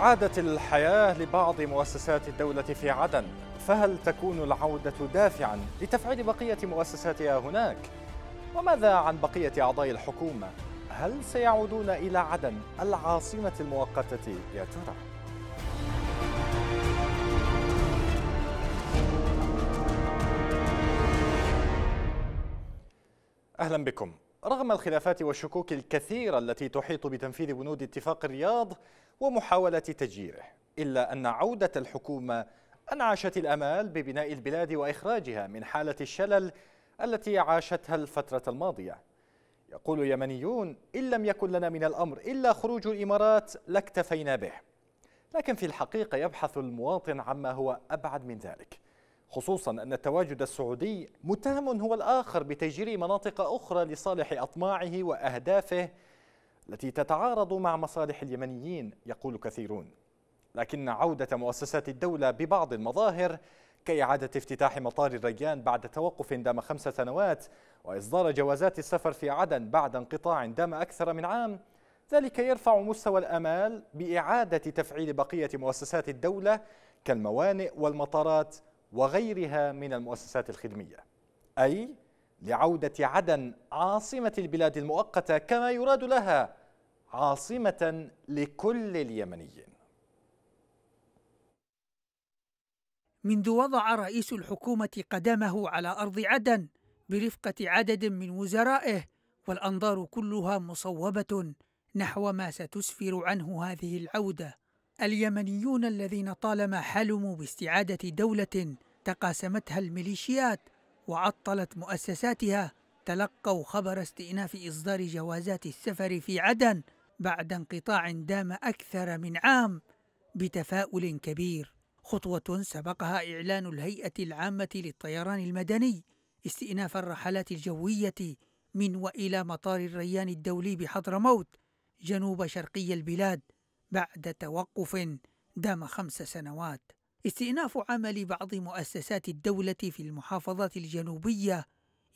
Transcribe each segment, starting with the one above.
عادت الحياة لبعض مؤسسات الدولة في عدن فهل تكون العودة دافعا لتفعيل بقية مؤسساتها هناك؟ وماذا عن بقية أعضاء الحكومة؟ هل سيعودون إلى عدن العاصمة المؤقتة يا ترى؟ أهلا بكم رغم الخلافات والشكوك الكثيرة التي تحيط بتنفيذ بنود اتفاق الرياض ومحاولة تجييره إلا أن عودة الحكومة أنعشت الأمال ببناء البلاد وإخراجها من حالة الشلل التي عاشتها الفترة الماضية يقول يمنيون إن لم يكن لنا من الأمر إلا خروج الإمارات لاكتفينا به لكن في الحقيقة يبحث المواطن عما هو أبعد من ذلك خصوصا أن التواجد السعودي متهم هو الآخر بتجري مناطق أخرى لصالح أطماعه وأهدافه التي تتعارض مع مصالح اليمنيين يقول كثيرون لكن عودة مؤسسات الدولة ببعض المظاهر كإعادة افتتاح مطار الريان بعد توقف دام خمس سنوات وإصدار جوازات السفر في عدن بعد انقطاع دام أكثر من عام ذلك يرفع مستوى الأمال بإعادة تفعيل بقية مؤسسات الدولة كالموانئ والمطارات وغيرها من المؤسسات الخدمية أي لعودة عدن عاصمة البلاد المؤقتة كما يراد لها عاصمة لكل اليمنيين منذ وضع رئيس الحكومة قدمه على أرض عدن برفقة عدد من وزرائه والأنظار كلها مصوبة نحو ما ستسفر عنه هذه العودة اليمنيون الذين طالما حلموا باستعادة دولة تقاسمتها الميليشيات وعطلت مؤسساتها تلقوا خبر استئناف إصدار جوازات السفر في عدن بعد انقطاع دام أكثر من عام بتفاؤل كبير خطوة سبقها إعلان الهيئة العامة للطيران المدني استئناف الرحلات الجوية من وإلى مطار الريان الدولي بحضرموت جنوب شرقي البلاد بعد توقف دام خمس سنوات استئناف عمل بعض مؤسسات الدولة في المحافظات الجنوبية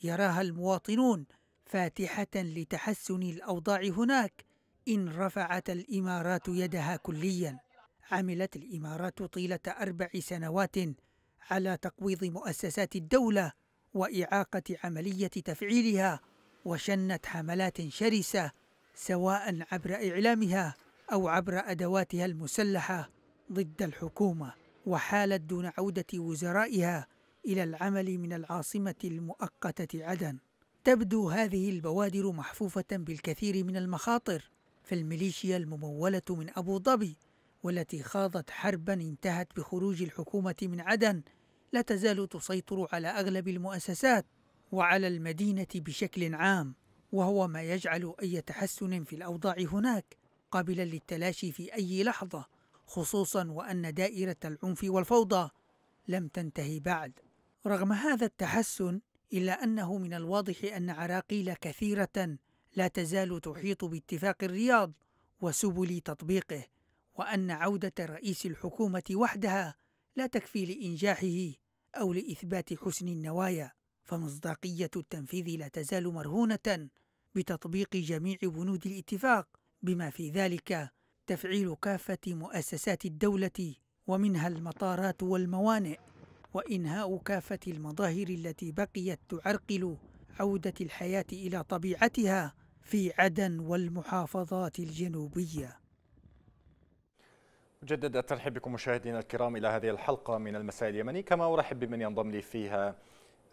يراها المواطنون فاتحة لتحسن الأوضاع هناك إن رفعت الإمارات يدها كليا عملت الإمارات طيلة أربع سنوات على تقويض مؤسسات الدولة وإعاقة عملية تفعيلها وشنت حملات شرسة سواء عبر إعلامها أو عبر أدواتها المسلحة ضد الحكومة وحالت دون عودة وزرائها إلى العمل من العاصمة المؤقتة عدن تبدو هذه البوادر محفوفة بالكثير من المخاطر فالميليشيا الممولة من أبو ظبي والتي خاضت حربا انتهت بخروج الحكومة من عدن لا تزال تسيطر على أغلب المؤسسات وعلى المدينة بشكل عام وهو ما يجعل أي تحسن في الأوضاع هناك قابلا للتلاشي في أي لحظة خصوصا وأن دائرة العنف والفوضى لم تنتهي بعد رغم هذا التحسن إلا أنه من الواضح أن عراقيل كثيرة لا تزال تحيط باتفاق الرياض وسبل تطبيقه وأن عودة رئيس الحكومة وحدها لا تكفي لإنجاحه أو لإثبات حسن النوايا فمصداقية التنفيذ لا تزال مرهونة بتطبيق جميع بنود الاتفاق بما في ذلك تفعيل كافة مؤسسات الدولة ومنها المطارات والموانئ وإنهاء كافة المظاهر التي بقيت تعرقل عودة الحياة إلى طبيعتها في عدن والمحافظات الجنوبية جدد الترحيب بكم مشاهدينا الكرام إلى هذه الحلقة من المساء اليمني كما أرحب بمن ينضم لي فيها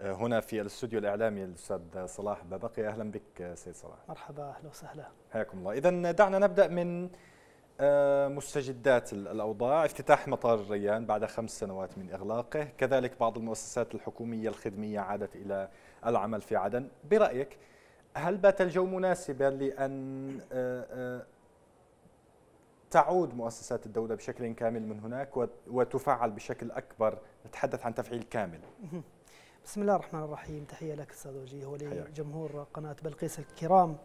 آه، هنا في الاستوديو الإعلامي الأستاذ صلاح بابقي أهلا بك آه، سيد صلاح مرحبا أهلا وسهلا حياكم الله إذا دعنا نبدأ من آه، مستجدات الأوضاع افتتاح مطار الريان بعد خمس سنوات من إغلاقه كذلك بعض المؤسسات الحكومية الخدمية عادت إلى العمل في عدن برأيك هل بات الجو مناسبا لأن آه، آه، تعود مؤسسات الدولة بشكل كامل من هناك وتفعل بشكل أكبر نتحدث عن تفعيل كامل بسم الله الرحمن الرحيم تحية لك أستاذ وجيه ولجمهور قناة بلقيس الكرام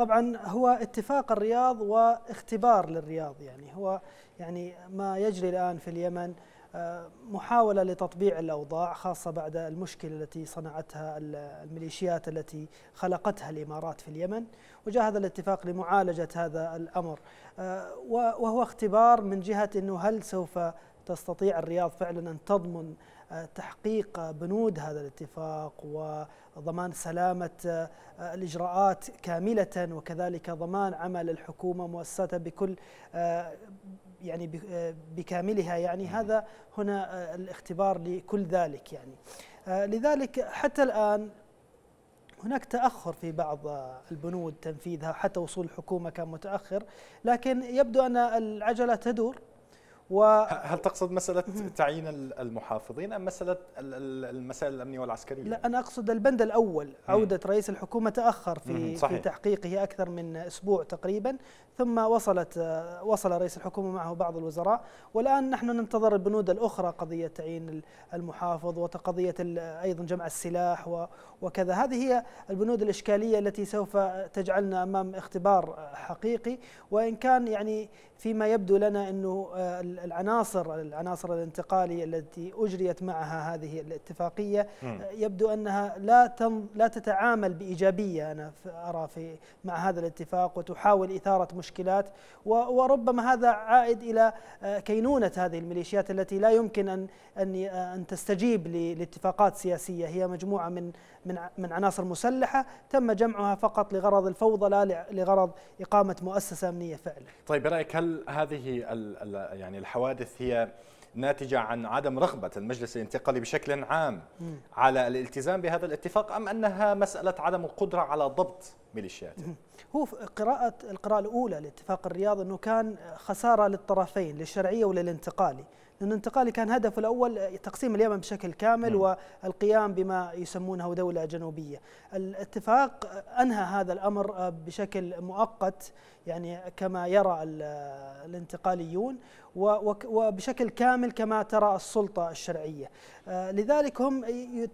طبعا هو اتفاق الرياض واختبار للرياض يعني هو يعني ما يجري الان في اليمن آه، محاولة لتطبيع الأوضاع خاصة بعد المشكلة التي صنعتها الميليشيات التي خلقتها الإمارات في اليمن وجاء هذا الاتفاق لمعالجة هذا الأمر آه، وهو اختبار من جهة أنه هل سوف تستطيع الرياض فعلا أن تضمن آه، تحقيق بنود هذا الاتفاق ضمان سلامة آه، آه، الإجراءات كاملة وكذلك ضمان عمل الحكومة مؤسساتها بكل آه، يعني بكاملها يعني هذا هنا الاختبار لكل ذلك يعني لذلك حتى الآن هناك تأخر في بعض البنود تنفيذها حتى وصول الحكومة كان متأخر لكن يبدو أن العجلة تدور و هل تقصد مسألة تعيين المحافظين أم مسألة المسائل الأمنية والعسكرية؟ لا أنا أقصد البند الأول عودة رئيس الحكومة تأخر في, في تحقيقه أكثر من أسبوع تقريبا ثم وصلت وصل رئيس الحكومة معه بعض الوزراء والآن نحن ننتظر البنود الأخرى قضية تعيين المحافظ وقضية أيضا جمع السلاح وكذا هذه هي البنود الإشكالية التي سوف تجعلنا أمام اختبار حقيقي وإن كان يعني فيما يبدو لنا أنه آه، العناصر العناصر الانتقالي التي اجريت معها هذه الاتفاقيه يبدو انها لا تم لا تتعامل بايجابيه انا ارى في مع هذا الاتفاق وتحاول اثاره مشكلات وربما هذا عائد الى آه، كينونه هذه الميليشيات التي لا يمكن ان ان آه، ان تستجيب لاتفاقات سياسيه هي مجموعه من من من عناصر مسلحه تم جمعها فقط لغرض الفوضى لا لغرض اقامه مؤسسه امنيه فعلا. طيب برايك هل هذه يعني الحوادث هي ناتجة عن عدم رغبة المجلس الانتقالي بشكل عام على الالتزام بهذا الاتفاق أم أنها مسألة عدم القدرة على ضبط ميليشياته؟ هو قراءة القراءة الأولى لاتفاق الرياض أنه كان خسارة للطرفين للشرعية وللانتقالي لأن انتقالي كان هدفه الأول تقسيم اليمن بشكل كامل نعم. والقيام بما يسمونه دولة جنوبية الاتفاق أنهى هذا الأمر بشكل مؤقت يعني كما يرى الانتقاليون وبشكل كامل كما ترى السلطة الشرعية آه، لذلك هم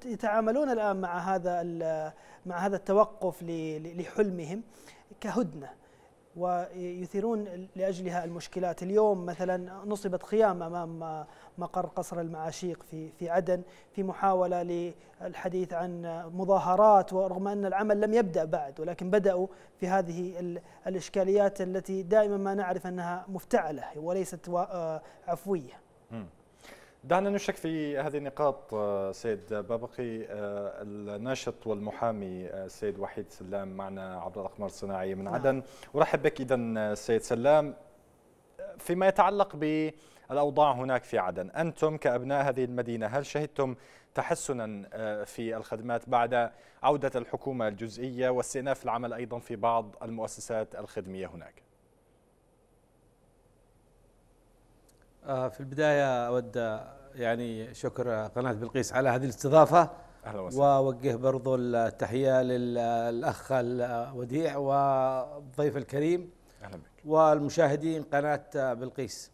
يتعاملون الآن مع هذا مع هذا التوقف لحلمهم كهدنه ويثيرون لاجلها المشكلات، اليوم مثلا نصبت خيام امام مقر قصر المعاشيق في في عدن في محاوله للحديث عن مظاهرات ورغم ان العمل لم يبدا بعد ولكن بداوا في هذه الاشكاليات التي دائما ما نعرف انها مفتعله وليست آه، عفويه. دعنا نشك في هذه النقاط آه، سيد بابقي آه، الناشط والمحامي السيد آه، وحيد سلام معنا عبر الأقمار الصناعية من عدن نعم. أرحب بك إذا سيد سلام فيما يتعلق بالأوضاع هناك في عدن أنتم كأبناء هذه المدينة هل شهدتم تحسنا في الخدمات بعد عودة الحكومة الجزئية واستئناف العمل أيضا في بعض المؤسسات الخدمية هناك في البداية أود يعني شكر قناة بلقيس على هذه الاستضافة أهلا وسهلا ووجه برضو التحية للأخ الوديع والضيف الكريم أهلا بك والمشاهدين قناة بلقيس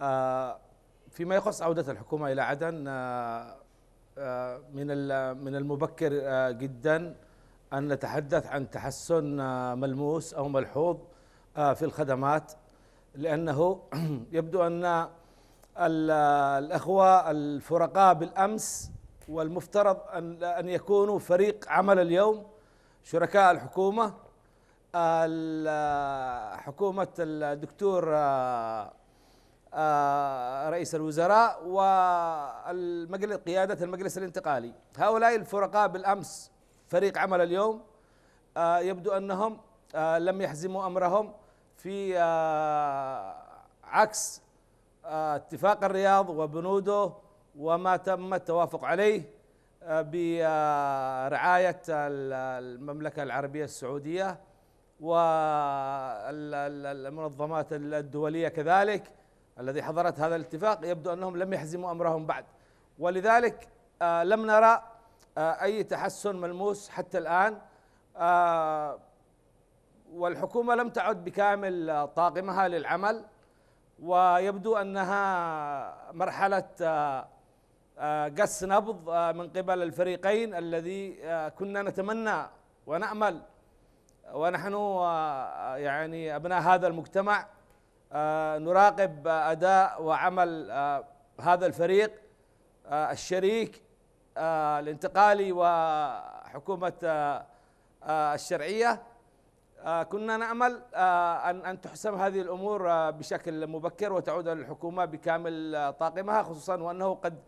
آه، فيما يخص عودة الحكومة إلى عدن آه، آه، من من المبكر جدا أن نتحدث عن تحسن ملموس أو ملحوظ في الخدمات لأنه يبدو أن الأخوة الفرقاء بالأمس والمفترض أن أن يكونوا فريق عمل اليوم شركاء الحكومة حكومة الدكتور آه، آه، رئيس الوزراء وقيادة المجلس الانتقالي هؤلاء الفرقاء بالأمس فريق عمل اليوم آه، يبدو أنهم لم يحزموا أمرهم في عكس آه، اتفاق الرياض وبنوده وما تم التوافق عليه آه، برعاية المملكة العربية السعودية والمنظمات الدولية كذلك الذي حضرت هذا الاتفاق يبدو أنهم لم يحزموا أمرهم بعد ولذلك آه، لم نرى أي تحسن ملموس حتى الآن والحكومة لم تعد بكامل طاقمها للعمل ويبدو انها مرحله آه، آه، قس نبض آه، من قبل الفريقين الذي كنا نتمنى ونامل ونحن يعني ابناء هذا المجتمع نراقب اداء وعمل هذا الفريق الشريك الانتقالي وحكومه الشرعيه آه، كنا نأمل آه، أن أن تحسم هذه الأمور آه، بشكل مبكر وتعود الحكومة بكامل طاقمها خصوصا وأنه قد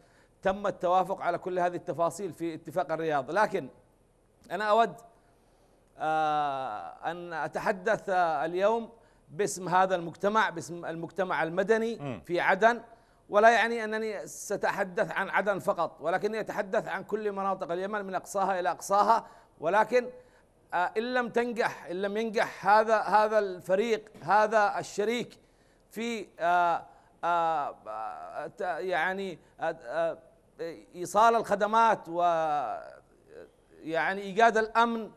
تم التوافق على كل هذه التفاصيل في اتفاق الرياض لكن أنا أود أن أتحدث اليوم باسم هذا المجتمع باسم المجتمع المدني في عدن ولا يعني أنني سأتحدث عن عدن فقط ولكني أتحدث عن كل مناطق اليمن من أقصاها إلى أقصاها ولكن آه، ان لم تنجح ان لم ينجح هذا هذا الفريق هذا الشريك في آه، آه، يعني ايصال الخدمات و يعني ايجاد الامن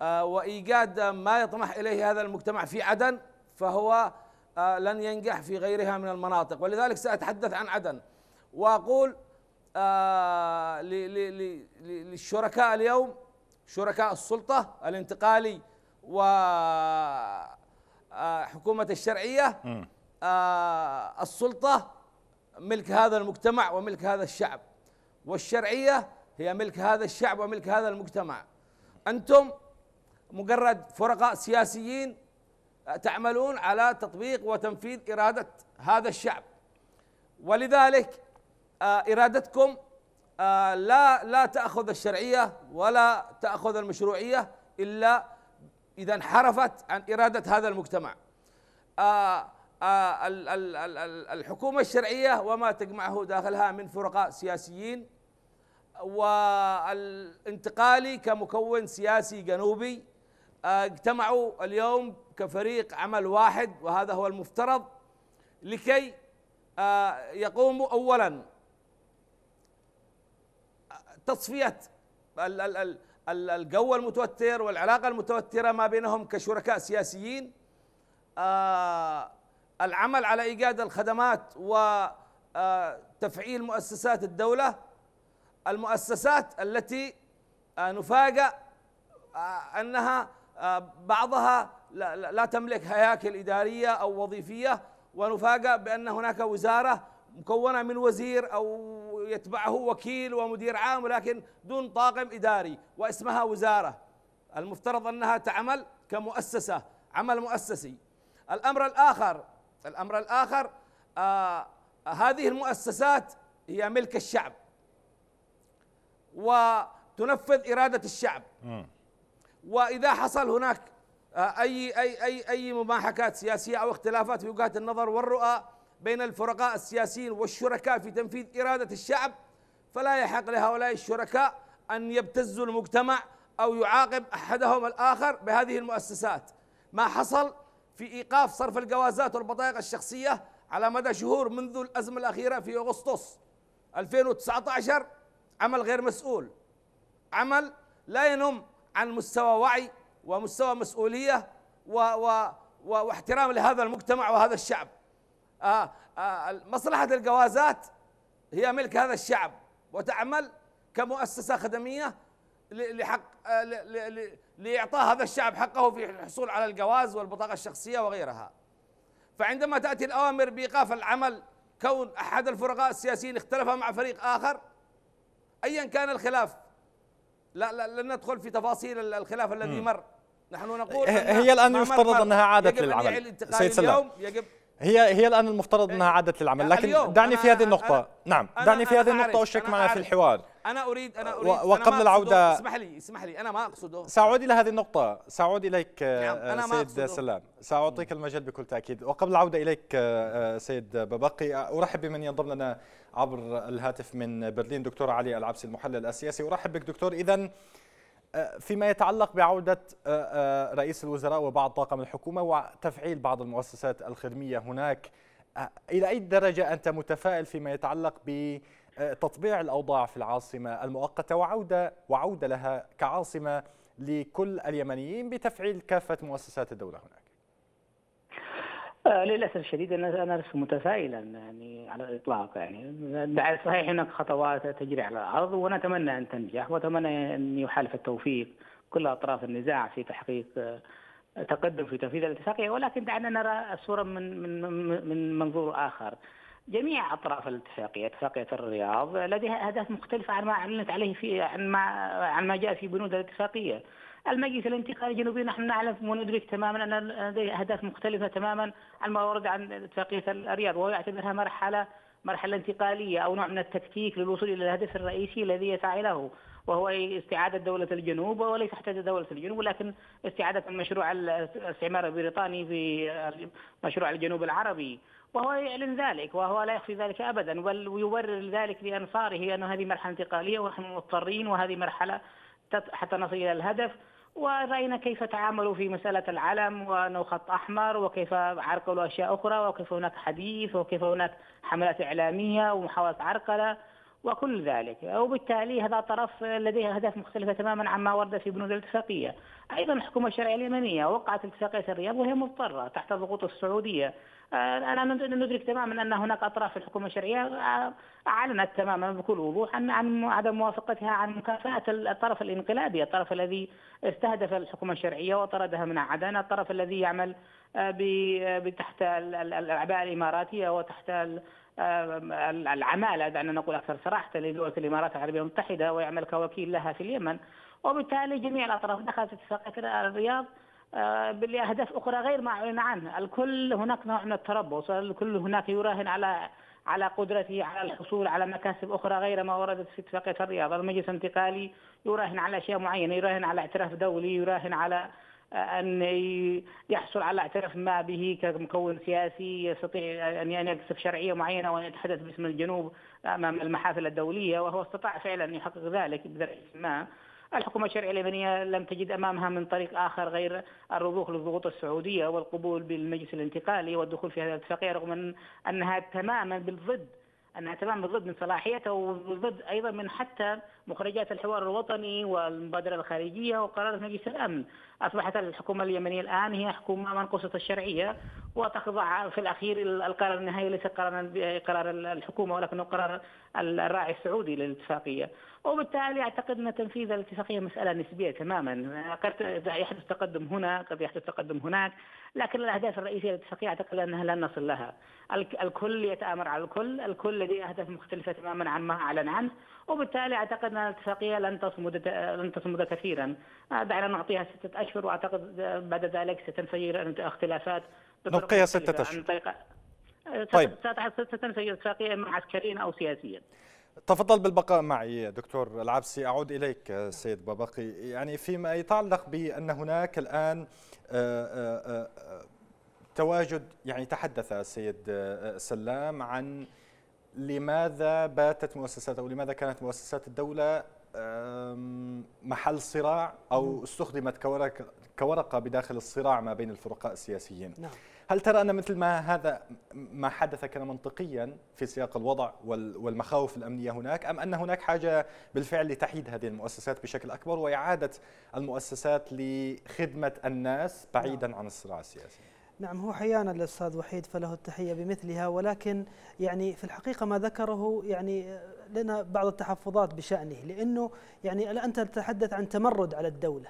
وايجاد ما يطمح اليه هذا المجتمع في عدن فهو لن ينجح في غيرها من المناطق ولذلك ساتحدث عن عدن واقول للشركاء اليوم شركاء السلطة الانتقالي وحكومة آه، الشرعية آه، السلطة ملك هذا المجتمع وملك هذا الشعب والشرعية هي ملك هذا الشعب وملك هذا المجتمع أنتم مجرد فرقاء سياسيين آه، تعملون على تطبيق وتنفيذ إرادة هذا الشعب ولذلك إرادتكم آه، لا لا تاخذ الشرعيه ولا تاخذ المشروعيه الا اذا انحرفت عن اراده هذا المجتمع آه، آه، الحكومه الشرعيه وما تجمعه داخلها من فرقاء سياسيين والانتقالي كمكون سياسي جنوبي اجتمعوا اليوم كفريق عمل واحد وهذا هو المفترض لكي يقوموا اولا تصفيه الجو المتوتر والعلاقه المتوتره ما بينهم كشركاء سياسيين آه، العمل على ايجاد الخدمات وتفعيل آه، مؤسسات الدوله المؤسسات التي آه، نفاجأ انها بعضها لا تملك هياكل اداريه او وظيفيه ونفاجأ بان هناك وزاره مكونه من وزير او يتبعه وكيل ومدير عام ولكن دون طاقم إداري واسمها وزارة المفترض أنها تعمل كمؤسسة عمل مؤسسي الأمر الآخر الأمر الآخر آه هذه المؤسسات هي ملك الشعب وتنفذ إرادة الشعب وإذا حصل هناك آه، أي أي أي أي مباحكات سياسية أو اختلافات في وجهات النظر والرؤى بين الفرقاء السياسيين والشركاء في تنفيذ إرادة الشعب فلا يحق لهؤلاء الشركاء أن يبتزوا المجتمع أو يعاقب أحدهم الآخر بهذه المؤسسات ما حصل في إيقاف صرف الجوازات والبطائق الشخصية على مدى شهور منذ الأزمة الأخيرة في أغسطس 2019 عمل غير مسؤول عمل لا ينم عن مستوى وعي ومستوى مسؤولية و و واحترام لهذا المجتمع وهذا الشعب آه، آه، مصلحة الجوازات هي ملك هذا الشعب وتعمل كمؤسسة خدمية لحق آه، لإعطاء هذا الشعب حقه في الحصول على الجواز والبطاقة الشخصية وغيرها فعندما تأتي الأوامر بإيقاف العمل كون أحد الفرقاء السياسيين اختلف مع فريق آخر أيا كان الخلاف لا, لا لن ندخل في تفاصيل الخلاف الذي مر نحن نقول هي الآن يفترض أنها عادت للعمل يجب أن يعي الانتقال اليوم يجب هي هي الان المفترض انها إيه. عادت للعمل يعني لكن دعني في هذه النقطه أنا نعم دعني في هذه النقطه اشك معنا في الحوار انا اريد انا اريد وقبل العوده اسمح لي اسمح لي انا ما اقصده ساعود الى هذه النقطه ساعود اليك آه، نعم. سيد سلام ساعطيك المجال بكل تاكيد وقبل العوده اليك آه، آه، سيد ببقي ارحب بمن ينضم لنا عبر الهاتف من برلين دكتور علي العبسي المحلل السياسي ارحب بك دكتور اذا آه، فيما يتعلق بعودة آه، آه، رئيس الوزراء وبعض طاقم الحكومة وتفعيل بعض المؤسسات الخدمية هناك إلى أي درجة أنت متفائل فيما يتعلق بتطبيع الأوضاع في العاصمة المؤقتة وعودة وعودة لها كعاصمة لكل اليمنيين بتفعيل كافة مؤسسات الدولة هناك آه للاسف الشديد انا انا لست متفائلا يعني على الاطلاق يعني صحيح هناك خطوات تجري على الارض ونتمنى ان تنجح واتمنى ان يحالف التوفيق كل اطراف النزاع في تحقيق آه، تقدم في تنفيذ الاتفاقيه ولكن دعنا نرى الصوره من من من منظور اخر. جميع اطراف الاتفاقيه، اتفاقيه الرياض لديها اهداف مختلفه عن ما اعلنت عليه في عن ما عن ما جاء في بنود الاتفاقيه. المجلس الانتقالي الجنوبي نحن نعلم وندرك تماما ان لديه اهداف مختلفه تماما عن ما ورد عن اتفاقيه الرياض وهو يعتبرها مرحله مرحله انتقاليه او نوع من التفكيك للوصول الى الهدف الرئيسي الذي يسعى له وهو استعادة دولة الجنوب وليس حتى دولة الجنوب ولكن استعادة المشروع الاستعمار البريطاني في مشروع الجنوب العربي وهو يعلن ذلك وهو لا يخفي ذلك ابدا بل ويبرر ذلك لانصاره ان هذه مرحله انتقاليه ونحن مضطرين وهذه مرحله حتى نصل إلى الهدف ورأينا كيف تعاملوا في مسألة العلم وأنه خط أحمر وكيف عرقلوا أشياء أخرى وكيف هناك حديث وكيف هناك حملات إعلامية ومحاولة عرقلة وكل ذلك وبالتالي هذا طرف لديه أهداف مختلفة تماما عما ورد في بنود الاتفاقية أيضا الحكومة الشرعية اليمنية وقعت اتفاقية الرياض وهي مضطرة تحت ضغوط السعودية انا ندرك تماما ان هناك اطراف في الحكومه الشرعيه آه، اعلنت تماما بكل وضوح عن عن عدم موافقتها عن مكافاه الطرف الانقلابي، الطرف الذي استهدف الحكومه الشرعيه وطردها من عدن، الطرف الذي يعمل آه، آه، تحت الاعباء الاماراتيه وتحت العماله دعنا نقول اكثر صراحه لدوله الامارات العربيه المتحده ويعمل كوكيل لها في اليمن، وبالتالي جميع الاطراف دخلت اتفاقيه الرياض آه، بأهداف أخرى غير ما أعلن عنها الكل هناك نوع من التربص الكل هناك يراهن على على قدرته على الحصول على مكاسب أخرى غير ما وردت في اتفاقية الرياض المجلس الانتقالي يراهن على أشياء معينة يراهن على اعتراف دولي يراهن على آه، أن يحصل على اعتراف ما به كمكون سياسي يستطيع أن يكسب شرعية معينة وأن يتحدث باسم الجنوب أمام المحافل الدولية وهو استطاع فعلا أن يحقق ذلك بدرجة ما الحكومة الشرعية اليمنية لم تجد أمامها من طريق آخر غير الرضوخ للضغوط السعودية والقبول بالمجلس الانتقالي والدخول في هذه الاتفاقية رغم أنها تماما بالضد انها تماما بالضد من صلاحيته وبالضد ايضا من حتى مخرجات الحوار الوطني والمبادرة الخارجية وقرارات مجلس الأمن أصبحت الحكومة اليمنية الآن هي حكومة منقوصة الشرعية وتخضع في الأخير القرار النهائي ليس قرارا قرار الحكومة ولكنه قرار الراعي السعودي للاتفاقية وبالتالي أعتقد أن تنفيذ الاتفاقية مسألة نسبية تماما قد يحدث تقدم هنا قد يحدث تقدم هناك لكن الأهداف الرئيسية للاتفاقية أعتقد أنها لن نصل لها الكل يتآمر على الكل الكل لديه أهداف مختلفة تماما عن ما أعلن عنه وبالتالي اعتقد ان الاتفاقيه لن تصمد لن تصمد كثيرا آه، دعنا نعطيها سته اشهر واعتقد بعد ذلك ستنفجر اختلافات نبقيها سته اشهر آه، طيب ستنفجر اتفاقيه اما عسكريا او سياسيا تفضل بالبقاء معي دكتور العبسي اعود اليك سيد بابقي يعني فيما يتعلق بان هناك الان آه، تواجد يعني تحدث السيد سلام عن لماذا باتت مؤسسات او لماذا كانت مؤسسات الدوله محل صراع او نعم. استخدمت كورق كورقه بداخل الصراع ما بين الفرقاء السياسيين نعم. هل ترى ان مثل ما هذا ما حدث كان منطقيا في سياق الوضع والمخاوف الامنيه هناك ام ان هناك حاجه بالفعل لتحييد هذه المؤسسات بشكل اكبر واعاده المؤسسات لخدمه الناس بعيدا نعم. عن الصراع السياسي نعم هو حيانا الأستاذ وحيد فله التحية بمثلها ولكن يعني في الحقيقة ما ذكره يعني لنا بعض التحفظات بشأنه لأنه يعني أنت تتحدث عن تمرد على الدولة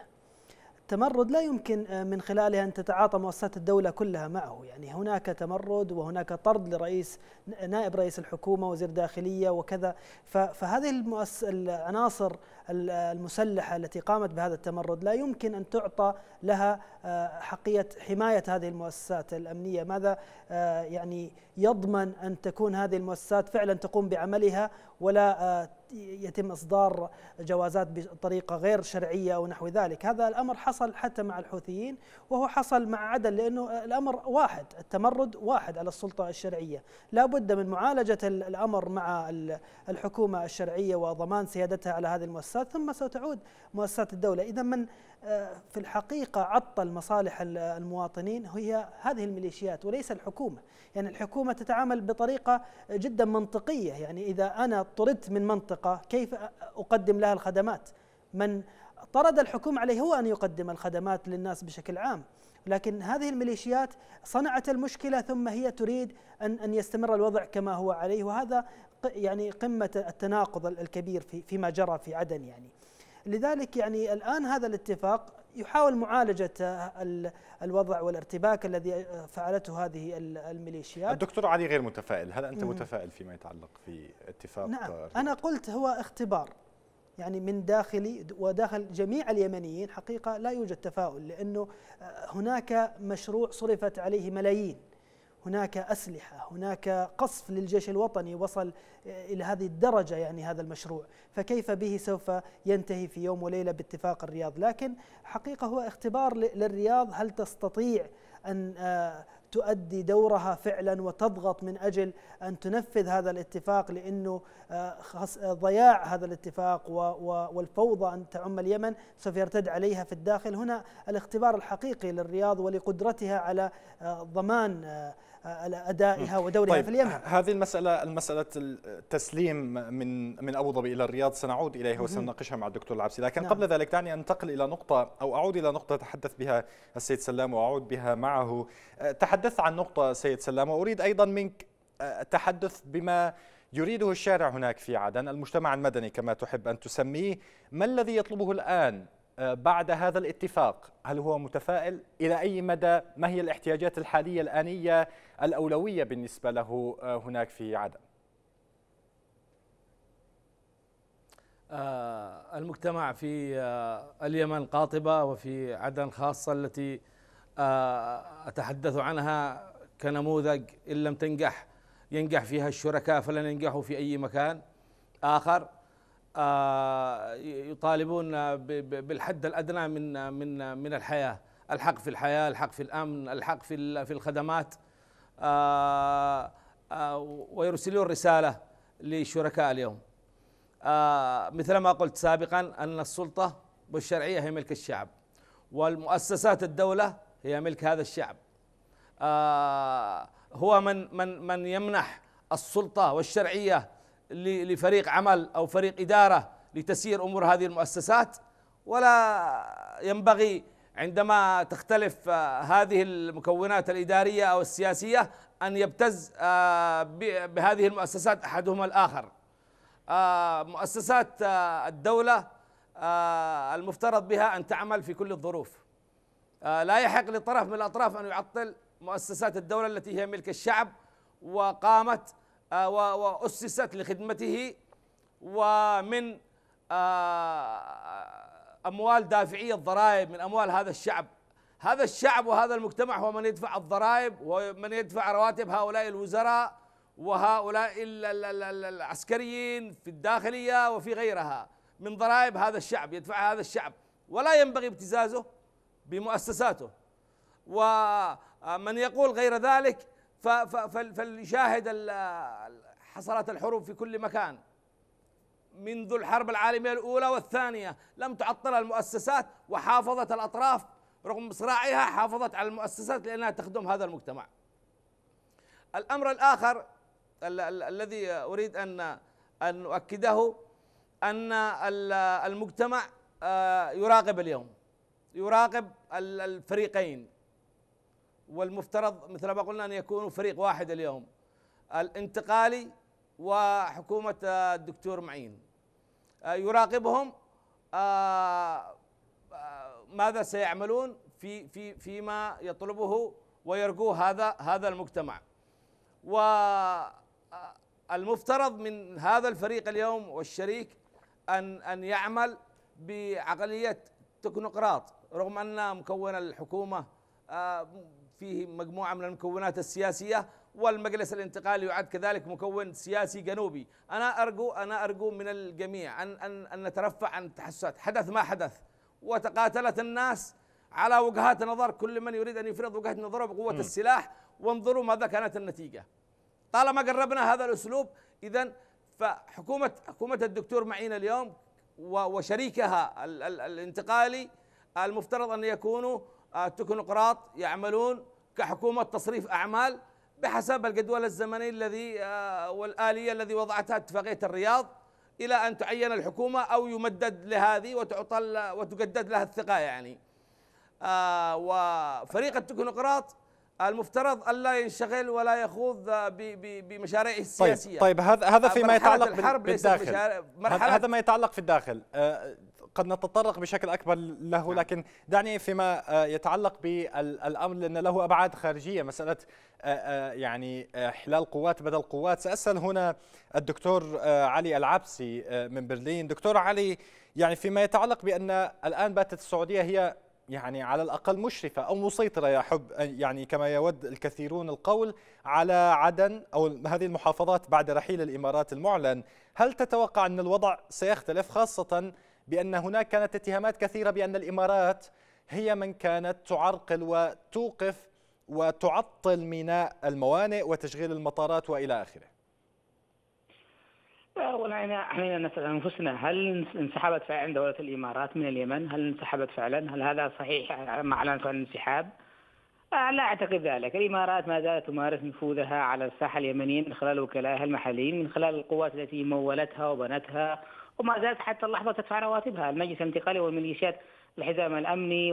التمرد لا يمكن آه، من خلالها أن تتعاطى مؤسسات الدولة كلها معه يعني هناك تمرد وهناك طرد لرئيس نائب رئيس الحكومة وزير داخلية وكذا فهذه العناصر المسلحة التي قامت بهذا التمرد لا يمكن أن تعطى لها آه، حقية حماية هذه المؤسسات الأمنية ماذا آه، يعني يضمن أن تكون هذه المؤسسات فعلا تقوم بعملها ولا آه، يتم إصدار جوازات بطريقة غير شرعية أو نحو ذلك هذا الأمر حصل حتى مع الحوثيين وهو حصل مع عدن لأنه الأمر واحد التمرد واحد على السلطة الشرعية لا بد من معالجة الأمر مع الحكومة الشرعية وضمان سيادتها على هذه المؤسسات المؤسسات ثم ستعود مؤسسات الدولة إذا من آه، في الحقيقة عطل مصالح المواطنين هي هذه الميليشيات وليس الحكومة يعني الحكومة تتعامل بطريقة جدا منطقية يعني إذا أنا طردت من منطقة كيف أقدم لها الخدمات من طرد الحكومة عليه هو أن يقدم الخدمات للناس بشكل عام لكن هذه الميليشيات صنعت المشكلة ثم هي تريد أن أن يستمر الوضع كما هو عليه وهذا يعني قمة التناقض الكبير في فيما جرى في عدن يعني لذلك يعني الآن هذا الاتفاق يحاول معالجة الوضع والارتباك الذي فعلته هذه الميليشيات الدكتور علي غير متفائل هل أنت متفائل فيما يتعلق في اتفاق نعم أنا قلت هو اختبار يعني من داخلي وداخل جميع اليمنيين حقيقة لا يوجد تفاؤل لأنه هناك مشروع صرفت عليه ملايين هناك أسلحة هناك قصف للجيش الوطني وصل إلى هذه الدرجة يعني هذا المشروع فكيف به سوف ينتهي في يوم وليلة باتفاق الرياض لكن حقيقة هو اختبار للرياض هل تستطيع أن آه، تؤدي دورها فعلا وتضغط من اجل ان تنفذ هذا الاتفاق لانه آه، ضياع هذا الاتفاق والفوضى ان تعم اليمن سوف يرتد عليها في الداخل هنا الاختبار الحقيقي للرياض ولقدرتها على آه، ضمان ادائها ودورها طيب في اليمن هذه المساله المساله التسليم من من ابو ظبي الى الرياض سنعود اليها وسنناقشها مع الدكتور العبسي لكن نعم. قبل ذلك دعني انتقل الى نقطه او اعود الى نقطه تحدث بها السيد سلام واعود بها معه تحدثت عن نقطه سيد سلام واريد ايضا منك التحدث بما يريده الشارع هناك في عدن المجتمع المدني كما تحب ان تسميه ما الذي يطلبه الان آه، بعد هذا الاتفاق هل هو متفائل إلى أي مدى ما هي الاحتياجات الحالية الآنية الأولوية بالنسبة له آه، هناك في عدن آه، المجتمع في اليمن قاطبة وفي عدن خاصة التي أتحدث عنها كنموذج إن لم تنجح ينجح فيها الشركاء فلن ينجحوا في أي مكان آخر آه، يطالبون بالحد الادنى من من من الحياه، الحق في الحياه، الحق في الامن، الحق في في الخدمات آه، آه، ويرسلون رساله لشركاء اليوم. مثل ما قلت سابقا ان السلطه والشرعيه هي ملك الشعب والمؤسسات الدوله هي ملك هذا الشعب. هو من من من يمنح السلطه والشرعيه لفريق عمل او فريق اداره لتسيير امور هذه المؤسسات ولا ينبغي عندما تختلف آه، هذه المكونات الاداريه او السياسيه ان يبتز آه، بهذه المؤسسات احدهما الاخر آه، مؤسسات الدوله المفترض بها ان تعمل في كل الظروف لا يحق لطرف من الاطراف ان يعطل مؤسسات الدوله التي هي ملك الشعب وقامت آه، وأسست لخدمته ومن آه، أموال دافعية الضرائب من أموال هذا الشعب هذا الشعب وهذا المجتمع هو من يدفع الضرائب ومن يدفع رواتب هؤلاء الوزراء وهؤلاء العسكريين في الداخلية وفي غيرها من ضرائب هذا الشعب يدفعها هذا الشعب ولا ينبغي ابتزازه بمؤسساته ومن آه، يقول غير ذلك فليشاهد حصلت الحروب في كل مكان منذ الحرب العالمية الأولى والثانية لم تعطلها المؤسسات وحافظت الأطراف رغم صراعها حافظت على المؤسسات لأنها تخدم هذا المجتمع الأمر الآخر الذي أريد أن أن أؤكده أن المجتمع آه، يراقب اليوم يراقب الفريقين والمفترض مثل ما قلنا أن يكونوا فريق واحد اليوم الانتقالي وحكومة آه، الدكتور معين آه، يراقبهم آه، ماذا سيعملون في في فيما يطلبه ويرجوه هذا هذا المجتمع والمفترض من هذا الفريق اليوم والشريك ان ان يعمل بعقليه تكنوقراط رغم ان مكون الحكومه فيه مجموعة من المكونات السياسية والمجلس الانتقالي يعد كذلك مكون سياسي جنوبي أنا أرجو أنا أرجو من الجميع أن أن أن نترفع عن التحسسات حدث ما حدث وتقاتلت الناس على وجهات نظر كل من يريد أن يفرض وجهة نظره بقوة م. السلاح وانظروا ماذا كانت النتيجة طالما قربنا هذا الأسلوب إذا فحكومة حكومة الدكتور معين اليوم وشريكها الانتقالي المفترض أن يكونوا آه، التكنقراط يعملون كحكومة تصريف أعمال بحسب الجدول الزمني الذي آه، والآلية الذي وضعتها اتفاقية الرياض إلى أن تعين الحكومة أو يمدد لهذه وتعطل وتجدد لها الثقة يعني آه، وفريق التكنقراط المفترض الا ينشغل ولا يخوض بمشاريعه طيب، السياسيه طيب, طيب هذا هذا فيما يتعلق بالداخل هذا ما يتعلق في الداخل قد نتطرق بشكل أكبر له نعم. لكن دعني فيما آه، يتعلق بالأمر لأن له أبعاد خارجية مسألة آه، آه، يعني احلال قوات بدل قوات سأسأل هنا الدكتور علي العبسي من برلين دكتور علي يعني فيما يتعلق بأن الآن باتت السعودية هي يعني على الأقل مشرفة أو مسيطرة يا حب يعني كما يود الكثيرون القول على عدن أو هذه المحافظات بعد رحيل الإمارات المعلن هل تتوقع أن الوضع سيختلف خاصة بأن هناك كانت اتهامات كثيرة بأن الإمارات هي من كانت تعرقل وتوقف وتعطل ميناء الموانئ وتشغيل المطارات والى اخره. اولا آه، يعني علينا نسال انفسنا هل انسحبت فعلا دوله الامارات من اليمن؟ هل انسحبت فعلا؟ هل هذا صحيح آه، ما اعلنت عن الانسحاب؟ آه، لا اعتقد ذلك، الامارات ما زالت تمارس نفوذها على الساحه اليمنيه من خلال وكلائها المحليين من خلال القوات التي مولتها وبنتها وما زالت حتى اللحظة تدفع رواتبها المجلس الانتقالي والميليشيات الحزام الامني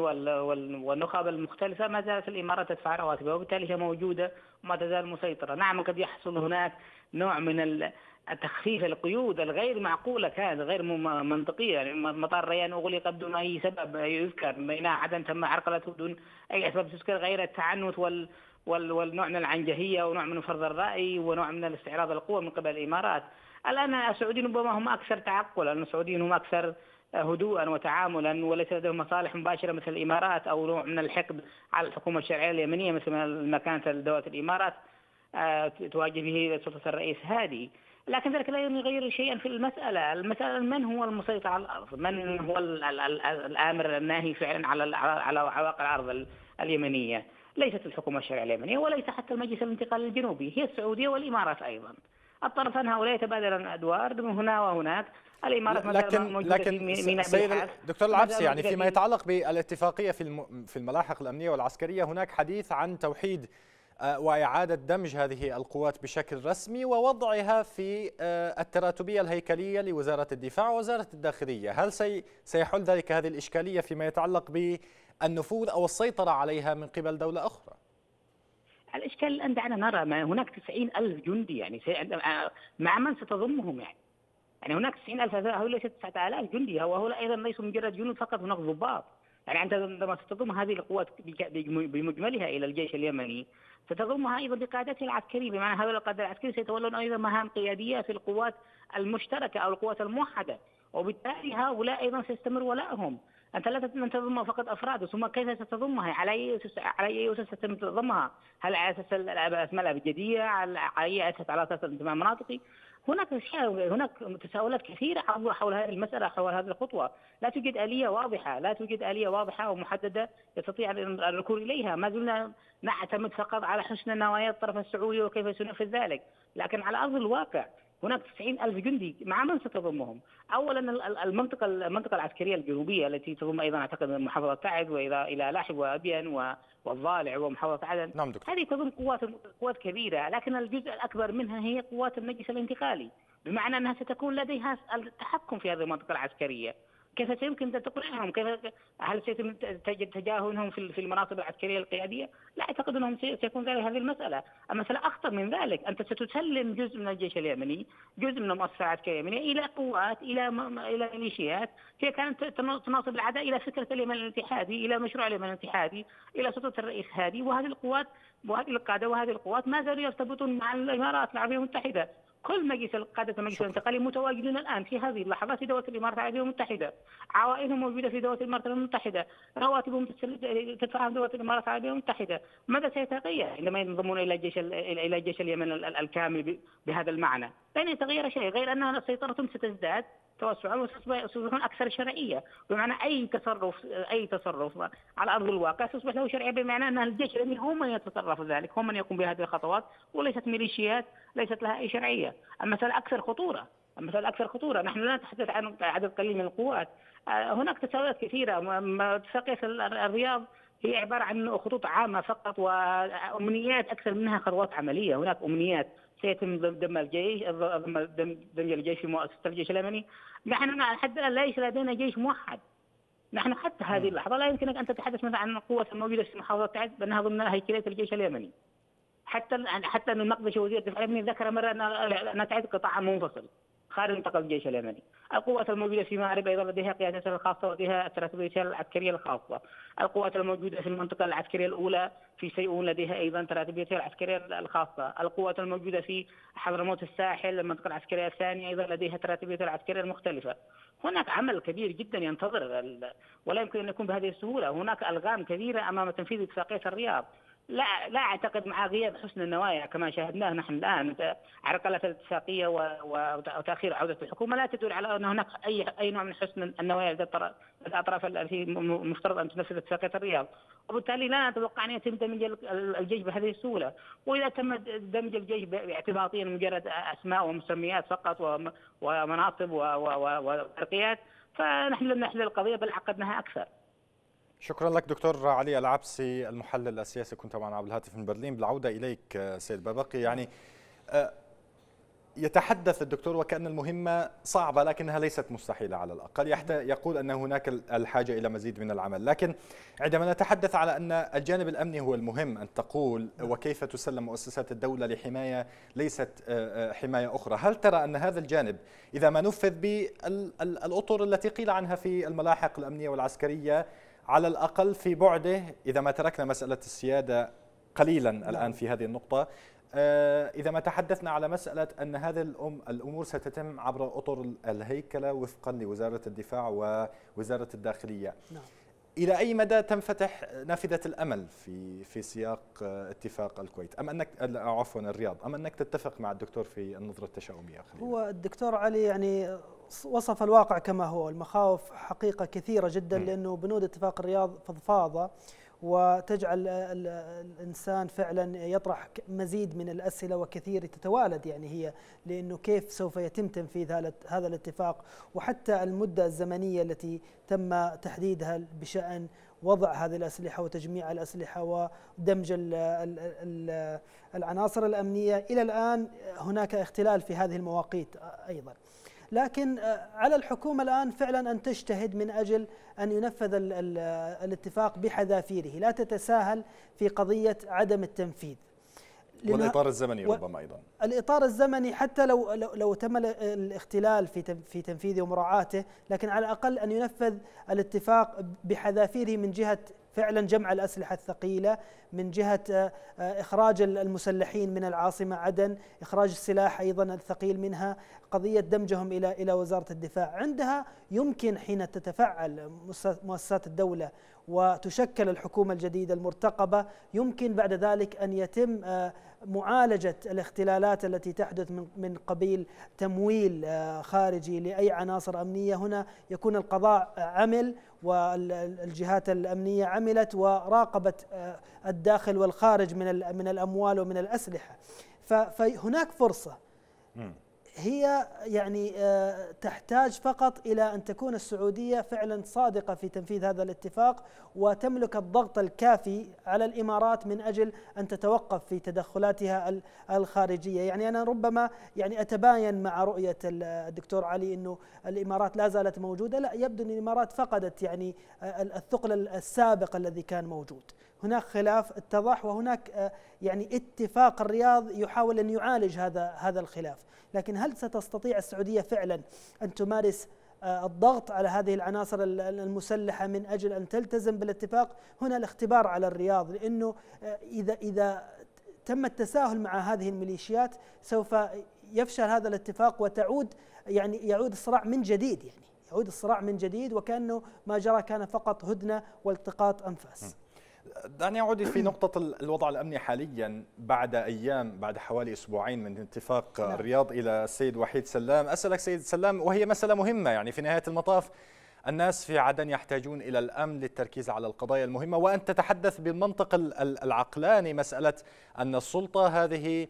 والنخب المختلفه ما زالت الامارات تدفع رواتبها وبالتالي هي موجوده وما تزال مسيطره، نعم قد يحصل هناك نوع من التخفيف القيود الغير معقوله كانت غير منطقيه يعني مطار ريان اغلق بدون اي سبب يذكر ميناء عدن تم عرقلته بدون اي اسباب تذكر غير التعنت وال والنوع من العنجهيه ونوع من فرض الراي ونوع من الاستعراض القوى من قبل الامارات. الان السعوديين ربما هم اكثر تعقلا، السعوديين هم اكثر هدوءا وتعاملا وليس لديهم مصالح مباشره مثل الامارات او نوع من الحقد على الحكومه الشرعيه اليمنيه مثل ما كانت دوله الامارات آه، تواجه به سلطه الرئيس هادي. لكن ذلك لا يعني يغير شيئا في المسألة المسألة من هو المسيطر على الأرض من هو الآمر الناهي فعلا على على عواقع الأرض اليمنية ليست الحكومة الشرعية اليمنية وليس حتى المجلس الانتقالي الجنوبي هي السعودية والإمارات أيضا الطرفان هؤلاء يتبادلون الادوار من هنا وهناك الامارات لكن لكن سيد دكتور العبسي يعني فيما يتعلق بالاتفاقيه في في الملاحق الامنيه والعسكريه هناك حديث عن توحيد آه، وإعادة دمج هذه القوات بشكل رسمي ووضعها في آه، التراتبية الهيكلية لوزارة الدفاع ووزارة الداخلية هل سيحل ذلك هذه الإشكالية فيما يتعلق بالنفوذ أو السيطرة عليها من قبل دولة أخرى؟ الإشكال الآن دعنا نرى ما هناك 90 ألف جندي يعني مع من ستضمهم يعني يعني هناك 90 ألف هؤلاء 9000 جندي وهؤلاء أيضا ليسوا مجرد جنود فقط هناك ضباط يعني أنت عندما تضم هذه القوات بمجملها إلى الجيش اليمني ستضمها أيضا بقادتها العسكرية بمعنى هؤلاء القادة العسكري سيتولون أيضا مهام قيادية في القوات المشتركة أو القوات الموحدة وبالتالي هؤلاء أيضا سيستمر ولائهم أنت لا تتم تضم فقط أفراد ثم كيف ستضمها على أي أسس على أي أسس تتم تضمها هل على أساس الأسماء الأبجدية على أي أساس على أساس الانتماء المناطقي هناك هناك تساؤلات كثيره حول حول هذه المساله حول هذه الخطوه، لا توجد اليه واضحه، لا توجد اليه واضحه ومحدده يستطيع الركون اليها، ما زلنا نعتمد فقط على حسن نوايا الطرف السعودي وكيف سننفذ ذلك، لكن على ارض الواقع هناك 90000 جندي مع من ستضمهم؟ اولا المنطقه المنطقه العسكريه الجنوبيه التي تضم ايضا اعتقد محافظه تعز والى الى لاحق وابين والضالع ومحافظه عدن نعم دكتور. هذه تضم قوات قوات كبيره لكن الجزء الاكبر منها هي قوات المجلس الانتقالي بمعنى انها ستكون لديها التحكم في هذه المنطقه العسكريه كيف سيمكن أن تقنعهم كيف هل سيتم تجاهلهم في المناصب العسكرية القيادية لا أعتقد أنهم سيكون ذلك هذه المسألة المسألة أخطر من ذلك أنت ستسلم جزء من الجيش اليمني جزء من المؤسسة العسكرية اليمنية إلى قوات إلى إلى ميليشيات هي كانت تناصب العداء إلى فكرة اليمن الاتحادي إلى مشروع اليمن الاتحادي إلى سلطة الرئيس هادي وهذه القوات وهذه القادة وهذه القوات ما زالوا يرتبطون مع الإمارات العربية المتحدة كل مجلس القادة المجلس الانتقالي متواجدون الآن في هذه اللحظة في دولة الإمارات العربية المتحدة عوائلهم موجودة في دولة الإمارات العربية المتحدة رواتبهم تدفعها دولة الإمارات العربية المتحدة ماذا سيتغير عندما ينضمون إلى جيش إلى جيش اليمن الكامل بهذا المعنى لن يتغير شيء غير أن سيطرتهم ستزداد توسعا وسيصبحون اكثر شرعيه بمعنى اي تصرف اي تصرف على ارض الواقع سيصبح له شرعيه بمعنى ان الجيش الامني هو من يتصرف ذلك هو من يقوم بهذه الخطوات وليست ميليشيات ليست لها اي شرعيه المساله اكثر خطوره المساله اكثر خطوره نحن لا نتحدث عن عدد قليل من القوات آه، هناك تساويات كثيره تقيس الرياض هي عباره عن خطوط عامه فقط وامنيات آه، اكثر منها خطوات عمليه هناك امنيات سيتم ضم الجيش ضم الجيش في مؤسسه الجيش اليمني نحن حتى الان ليس لدينا جيش موحد نحن حتى هذه نعم. اللحظه لا يمكنك ان تتحدث مثلا عن القوات الموجوده في محافظه تعز بانها ضمن هيكليه الجيش اليمني حتى حتى ان المقدسي وزير الدفاع اليمني ذكر مره ان تعز قطاع منفصل خارج منطقة الجيش اليمني. القوات الموجوده في مارب ايضا لديها قيادتها الخاصه ولديها تراتباتها العسكريه الخاصه. القوات الموجوده في المنطقه العسكريه الاولى في سيئون لديها ايضا تراتباتها العسكريه الخاصه. القوات الموجوده في حضرموت الساحل المنطقه العسكريه الثانيه ايضا لديها تراتباتها العسكريه المختلفه. هناك عمل كبير جدا ينتظر ولا يمكن ان يكون بهذه السهوله، هناك الغام كبيره امام تنفيذ اتفاقيه الرياض. لا لا اعتقد مع غياب حسن النوايا كما شاهدناه نحن الان على الاقل الاتفاقيه وتاخير عوده الحكومه لا تدل على ان هناك اي اي نوع من حسن النوايا لدى الاطراف التي مفترض ان تنفذ اتفاقيه الرياض وبالتالي لا نتوقع ان يتم دمج الجيش بهذه السهوله واذا تم دمج الجيش باعتباطيا مجرد اسماء ومسميات فقط ومناصب وترقيات فنحن لم نحل القضيه بل عقدناها اكثر شكرا لك دكتور علي العبسي المحلل السياسي كنت معنا على الهاتف من برلين بالعودة إليك آه، سيد بابقي يعني آه، يتحدث الدكتور وكأن المهمة صعبة لكنها ليست مستحيلة على الأقل يقول أن هناك الحاجة إلى مزيد من العمل لكن عندما نتحدث على أن الجانب الأمني هو المهم أن تقول نعم. وكيف تسلم مؤسسات الدولة لحماية ليست آه، حماية أخرى هل ترى أن هذا الجانب إذا ما نفذ بالأطر التي قيل عنها في الملاحق الأمنية والعسكرية على الأقل في بعده إذا ما تركنا مسألة السيادة قليلا نعم. الآن في هذه النقطة آه، إذا ما تحدثنا على مسألة أن هذه الأم الأمور ستتم عبر أطر الهيكلة وفقا لوزارة الدفاع ووزارة الداخلية نعم. إلى أي مدى تنفتح نافذة الأمل في في سياق آه، اتفاق الكويت أم أنك عفوا الرياض أم أنك تتفق مع الدكتور في النظرة التشاؤمية هو الدكتور علي يعني وصف الواقع كما هو المخاوف حقيقة كثيرة جدا لأنه بنود اتفاق الرياض فضفاضة وتجعل الإنسان فعلا يطرح مزيد من الأسئلة وكثير تتوالد يعني هي لأنه كيف سوف يتم تنفيذ هذا الاتفاق وحتى المدة الزمنية التي تم تحديدها بشأن وضع هذه الأسلحة وتجميع الأسلحة ودمج الـ ال ال العناصر الأمنية إلى الآن هناك اختلال في هذه المواقيت أيضا لكن آه، على الحكومة الآن فعلا أن تجتهد من أجل أن ينفذ الاتفاق بحذافيره لا تتساهل في قضية عدم التنفيذ والاطار الزمني ربما ايضا الاطار الزمني حتى لو لو, لو تم الاختلال في في تنفيذه ومراعاته لكن على الاقل ان ينفذ الاتفاق بحذافيره من جهه فعلا جمع الأسلحة الثقيلة من جهة آه، آه، إخراج المسلحين من العاصمة عدن إخراج السلاح أيضا الثقيل منها قضية دمجهم إلى إلى وزارة الدفاع عندها يمكن حين تتفعل مؤسسات الدولة وتشكل الحكومة الجديدة المرتقبة يمكن بعد ذلك أن يتم آه، معالجه الاختلالات التي تحدث من قبيل تمويل آه، خارجي لاي عناصر امنيه هنا يكون القضاء عمل والجهات الامنيه عملت وراقبت آه، الداخل والخارج من الاموال ومن الاسلحه فهناك فرصه هي يعني آه، تحتاج فقط إلى أن تكون السعودية فعلا صادقة في تنفيذ هذا الاتفاق وتملك الضغط الكافي على الإمارات من أجل أن تتوقف في تدخلاتها الخارجية يعني أنا ربما يعني أتباين مع رؤية الدكتور علي أنه الإمارات لا زالت موجودة لا يبدو أن الإمارات فقدت يعني آه، الثقل السابق الذي كان موجود هناك خلاف اتضح وهناك آه، يعني اتفاق الرياض يحاول ان يعالج هذا هذا الخلاف، لكن هل ستستطيع السعوديه فعلا ان تمارس آه، الضغط على هذه العناصر المسلحه من اجل ان تلتزم بالاتفاق؟ هنا الاختبار على الرياض لانه آه، اذا اذا تم التساهل مع هذه الميليشيات سوف يفشل هذا الاتفاق وتعود يعني يعود الصراع من جديد يعني يعود الصراع من جديد وكانه ما جرى كان فقط هدنه والتقاط انفاس. دعني أعود في نقطة الوضع الأمني حاليا بعد أيام بعد حوالي أسبوعين من اتفاق نعم. الرياض إلى السيد وحيد سلام أسألك سيد سلام وهي مسألة مهمة يعني في نهاية المطاف الناس في عدن يحتاجون إلى الأمن للتركيز على القضايا المهمة وأن تتحدث بالمنطق العقلاني مسألة أن السلطة هذه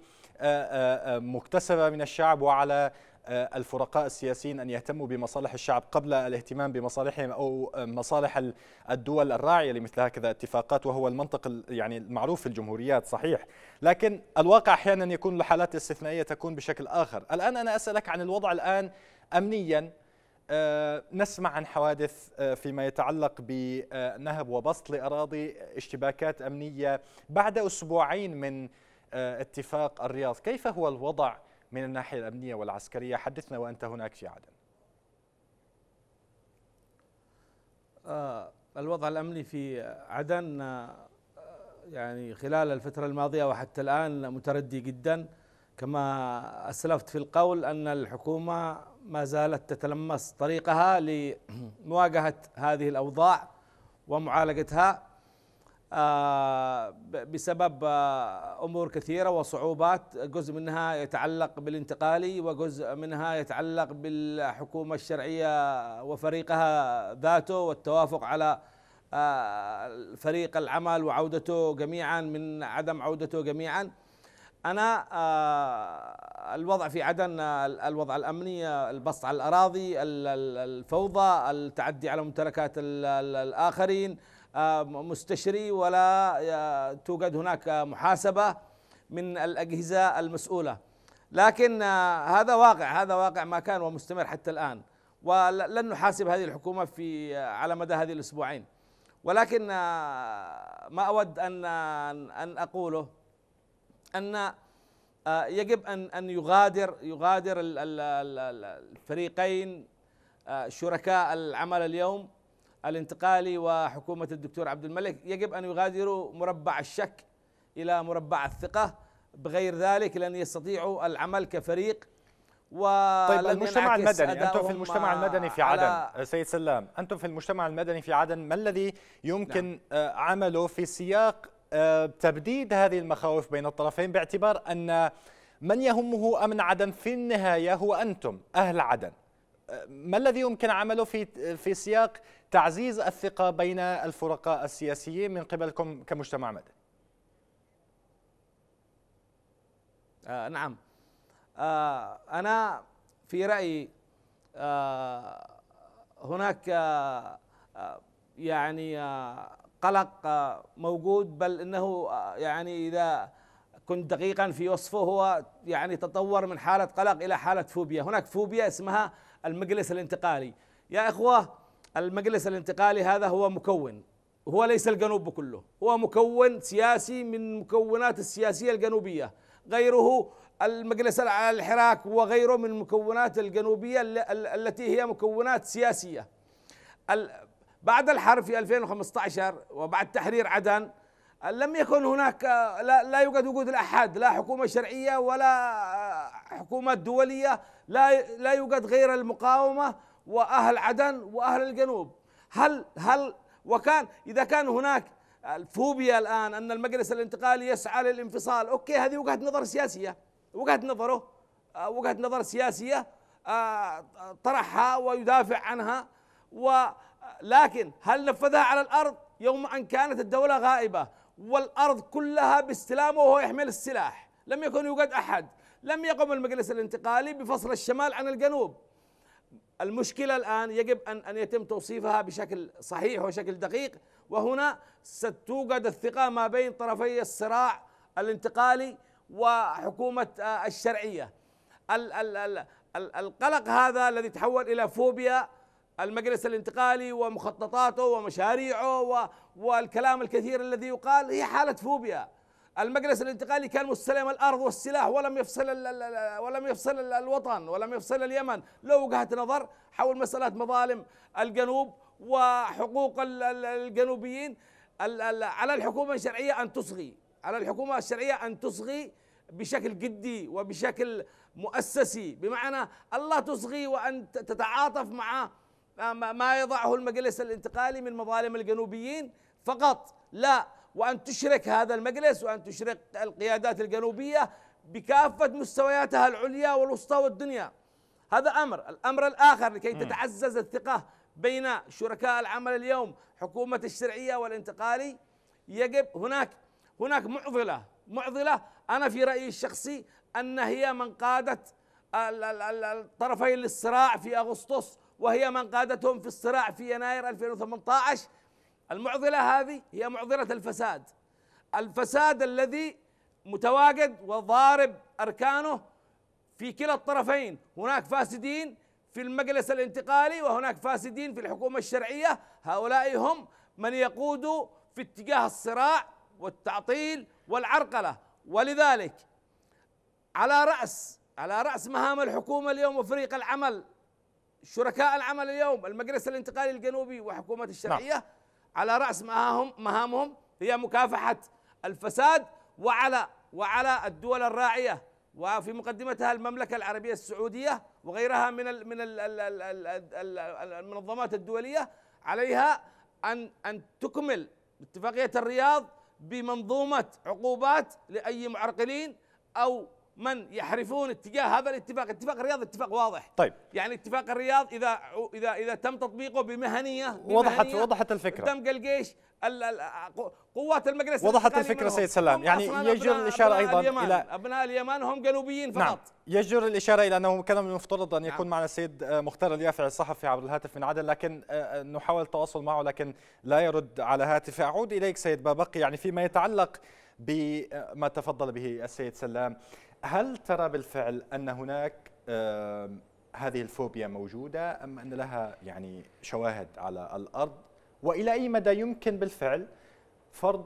مكتسبة من الشعب وعلى آه، الفرقاء السياسيين أن يهتموا بمصالح الشعب قبل الاهتمام بمصالحهم أو آه، مصالح الدول الراعية لمثل هكذا اتفاقات وهو المنطق يعني المعروف في الجمهوريات صحيح لكن الواقع أحيانا يكون الحالات الاستثنائية تكون بشكل آخر الآن أنا أسألك عن الوضع الآن أمنيا آه، نسمع عن حوادث فيما يتعلق بنهب وبسط لأراضي اشتباكات أمنية بعد أسبوعين من اتفاق الرياض كيف هو الوضع من الناحية الأمنية والعسكرية حدثنا وأنت هناك في عدن آه، الوضع الأمني في عدن آه، آه، يعني خلال الفترة الماضية وحتى الآن متردي جدا كما أسلفت في القول أن الحكومة ما زالت تتلمس طريقها لمواجهة هذه الأوضاع ومعالجتها آه، بسبب آه، امور كثيره وصعوبات جزء منها يتعلق بالانتقالي وجزء منها يتعلق بالحكومه الشرعيه وفريقها ذاته والتوافق على آه، فريق العمل وعودته جميعا من عدم عودته جميعا انا الوضع في عدن الوضع الامني البسط على الاراضي الفوضى التعدي على ممتلكات الاخرين آه، مستشري ولا آه، توجد هناك محاسبة من الأجهزة المسؤولة لكن آه، هذا واقع هذا واقع ما كان ومستمر حتى الآن ولن نحاسب هذه الحكومة في على مدى هذه الأسبوعين ولكن ما أود أن أن أقوله أن يجب أن أن يغادر يغادر الفريقين شركاء العمل اليوم الانتقالي وحكومة الدكتور عبد الملك يجب أن يغادروا مربع الشك إلى مربع الثقة بغير ذلك لن يستطيعوا العمل كفريق طيب المجتمع المدني أنتم في المجتمع المدني في عدن سيد سلام أنتم في المجتمع المدني في عدن ما الذي يمكن نعم. آه، عمله في سياق آه، تبديد هذه المخاوف بين الطرفين باعتبار أن من يهمه أمن عدن في النهاية هو أنتم أهل عدن ما الذي يمكن عمله في في سياق تعزيز الثقه بين الفرقاء السياسيين من قبلكم كمجتمع مدني؟ آه نعم آه انا في رايي آه هناك آه, آه، يعني آه قلق آه، موجود بل انه آه، يعني اذا كنت دقيقا في وصفه هو يعني تطور من حاله قلق الى حاله فوبيا، هناك فوبيا اسمها المجلس الانتقالي يا إخوة المجلس الانتقالي هذا هو مكون هو ليس الجنوب كله هو مكون سياسي من مكونات السياسية الجنوبية غيره المجلس الحراك وغيره من المكونات الجنوبية التي هي مكونات سياسية بعد الحرب في 2015 وبعد تحرير عدن لم يكن هناك لا, يوجد وجود الأحد لا حكومة شرعية ولا حكومات دولية لا لا يوجد غير المقاومه واهل عدن واهل الجنوب هل هل وكان اذا كان هناك الفوبيا الان ان المجلس الانتقالي يسعى للانفصال اوكي هذه وجهه نظر سياسيه وجهه نظره آه، وجهه نظر سياسيه آه، طرحها ويدافع عنها ولكن هل نفذها على الارض يوم ان كانت الدوله غائبه والارض كلها باستلامه وهو يحمل السلاح لم يكن يوجد احد لم يقم المجلس الانتقالي بفصل الشمال عن الجنوب المشكلة الآن يجب أن أن يتم توصيفها بشكل صحيح وشكل دقيق وهنا ستوجد الثقة ما بين طرفي الصراع الانتقالي وحكومة آه، الشرعية القلق هذا الذي تحول إلى فوبيا المجلس الانتقالي ومخططاته ومشاريعه والكلام الكثير الذي يقال هي حالة فوبيا المجلس الانتقالي كان مستلم الارض والسلاح ولم يفصل ولم يفصل الوطن ولم يفصل اليمن له وجهه نظر حول مساله مظالم الجنوب وحقوق الجنوبيين على الحكومه الشرعيه ان تصغي على الحكومه الشرعيه ان تصغي بشكل جدي وبشكل مؤسسي بمعنى الله تصغي وان تتعاطف مع ما يضعه المجلس الانتقالي من مظالم الجنوبيين فقط لا وأن تشرك هذا المجلس وأن تشرك القيادات الجنوبية بكافة مستوياتها العليا والوسطى والدنيا هذا أمر الأمر الآخر لكي تتعزز الثقة بين شركاء العمل اليوم حكومة الشرعية والانتقالي يجب هناك هناك معضلة معضلة أنا في رأيي الشخصي أن هي من قادت الطرفين للصراع في أغسطس وهي من قادتهم في الصراع في يناير 2018 المعضله هذه هي معضله الفساد الفساد الذي متواجد وضارب اركانه في كلا الطرفين هناك فاسدين في المجلس الانتقالي وهناك فاسدين في الحكومه الشرعيه هؤلاء هم من يقودوا في اتجاه الصراع والتعطيل والعرقله ولذلك على راس على راس مهام الحكومه اليوم وفريق العمل شركاء العمل اليوم المجلس الانتقالي الجنوبي وحكومه الشرعيه نعم. على رأس مهامهم مهامهم هي مكافحة الفساد وعلى وعلى الدول الراعية وفي مقدمتها المملكة العربية السعودية وغيرها من من المنظمات الدولية عليها أن أن تكمل اتفاقية الرياض بمنظومة عقوبات لأي معرقلين أو من يحرفون اتجاه هذا الاتفاق، اتفاق الرياض اتفاق واضح. طيب يعني اتفاق الرياض اذا اذا اذا تم تطبيقه بمهنيه, بمهنية وضحت وضحت الفكره تم الجيش قوات المجلس وضحت الفكره سيد سلام يعني يجر الاشاره ايضا اليمن. الى ابناء اليمن هم جنوبيين نعم. فقط نعم. يجر الاشاره الى انه كان من المفترض ان نعم. يكون نعم. معنا السيد آه، مختار اليافع الصحفي عبر الهاتف من عدن لكن آه، آه، نحاول التواصل معه لكن لا يرد على هاتفي اعود اليك سيد بابقي يعني فيما يتعلق بما تفضل به السيد سلام هل ترى بالفعل ان هناك هذه الفوبيا موجوده ام ان لها يعني شواهد على الارض والى اي مدى يمكن بالفعل فرض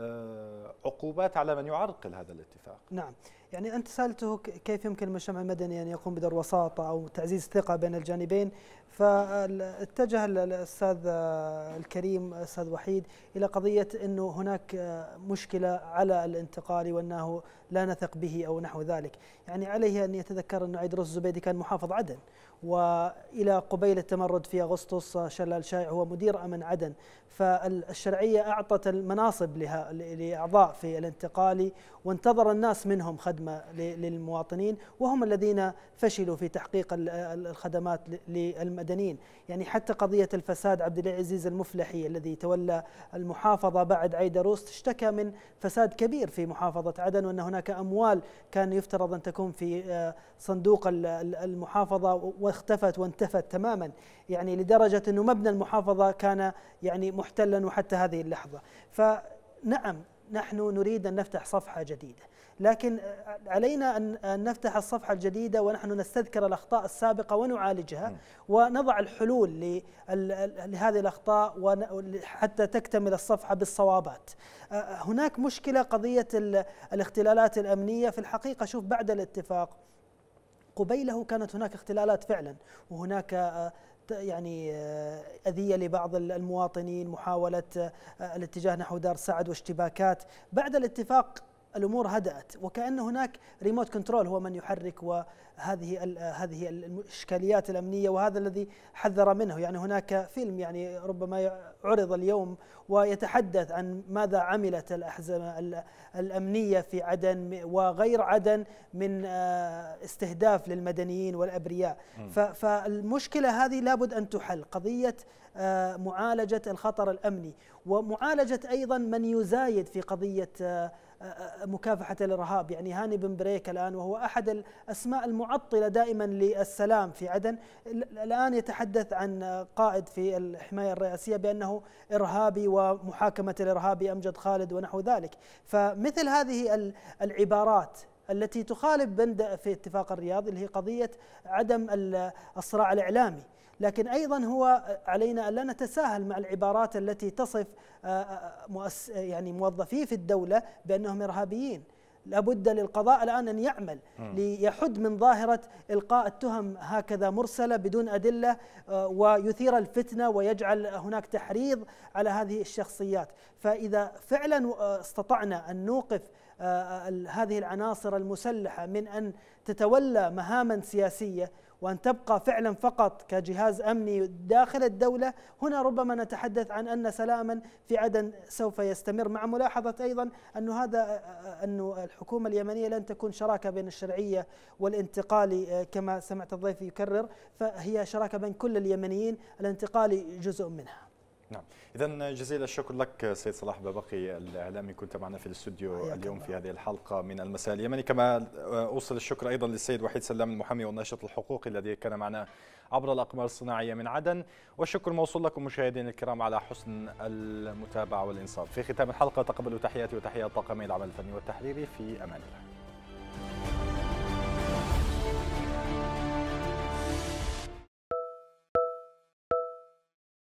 آه، عقوبات على من يعرقل هذا الاتفاق نعم يعني أنت سألته كيف يمكن المجتمع المدني أن يقوم بدور وساطة أو تعزيز الثقة بين الجانبين فاتجه الاستاذ آه، الكريم استاذ وحيد الى قضيه انه هناك آه، مشكله على الانتقالي وانه لا نثق به او نحو ذلك، يعني عليه ان يتذكر انه عيدروس الزبيدي كان محافظ عدن والى قبيل التمرد في اغسطس آه، شلال شايع هو مدير امن عدن، فالشرعيه اعطت المناصب لها لاعضاء في الانتقالي وانتظر الناس منهم خدمه للمواطنين وهم الذين فشلوا في تحقيق الخدمات للمدينة المدنيين يعني حتى قضية الفساد عبد العزيز المفلحي الذي تولى المحافظة بعد عيدروست اشتكى من فساد كبير في محافظة عدن وأن هناك أموال كان يفترض أن تكون في آه، صندوق المحافظة واختفت وانتفت تماما يعني لدرجة أنه مبنى المحافظة كان يعني محتلا وحتى هذه اللحظة فنعم نحن نريد أن نفتح صفحة جديدة لكن علينا أن نفتح الصفحة الجديدة ونحن نستذكر الأخطاء السابقة ونعالجها ونضع الحلول لهذه الأخطاء حتى تكتمل الصفحة بالصوابات أه، هناك مشكلة قضية الاختلالات الأمنية في الحقيقة شوف بعد الاتفاق قبيله كانت هناك اختلالات فعلا وهناك أه، يعني أه، أذية لبعض المواطنين محاولة الاتجاه نحو دار سعد واشتباكات بعد الاتفاق الامور هدات وكان هناك ريموت كنترول هو من يحرك وهذه هذه الاشكاليات الامنيه وهذا الذي حذر منه يعني هناك فيلم يعني ربما عرض اليوم ويتحدث عن ماذا عملت الاحزمه الامنيه في عدن وغير عدن من آه، استهداف للمدنيين والابرياء فالمشكله هذه لابد ان تحل قضيه آه، معالجه الخطر الامني ومعالجه ايضا من يزايد في قضيه آه، مكافحة الإرهاب يعني هاني بن بريك الآن وهو أحد الأسماء المعطلة دائما للسلام في عدن الآن يتحدث عن قائد في الحماية الرئاسية بأنه إرهابي ومحاكمة الإرهابي أمجد خالد ونحو ذلك فمثل هذه العبارات التي تخالف بند في اتفاق الرياض اللي هي قضية عدم الصراع الإعلامي لكن أيضا هو علينا أن لا نتساهل مع العبارات التي تصف آه، آه، مؤس يعني موظفي في الدولة بأنهم إرهابيين لابد للقضاء الان ان يعمل ليحد من ظاهره القاء التهم هكذا مرسله بدون ادله آه، ويثير الفتنه ويجعل هناك تحريض على هذه الشخصيات، فاذا فعلا استطعنا ان نوقف آه، هذه العناصر المسلحه من ان تتولى مهاما سياسيه وان تبقى فعلا فقط كجهاز امني داخل الدوله هنا ربما نتحدث عن ان سلاما في عدن سوف يستمر مع ملاحظه ايضا أن هذا آه، آه، أن الحكومه اليمنيه لن تكون شراكه بين الشرعيه والانتقالي كما سمعت الضيف يكرر فهي شراكه بين كل اليمنيين الانتقالي جزء منها. نعم. إذا جزيل الشكر لك سيد صلاح بابقي الإعلامي كنت معنا في الاستوديو اليوم في هذه الحلقة من المساء اليمني كما أوصل الشكر أيضا للسيد وحيد سلام المحامي والناشط الحقوقي الذي كان معنا عبر الأقمار الصناعية من عدن والشكر موصول لكم مشاهدينا الكرام على حسن المتابعة والإنصات في ختام الحلقة تقبلوا تحياتي وتحيات طاقمي العمل الفني والتحريري في أمان الله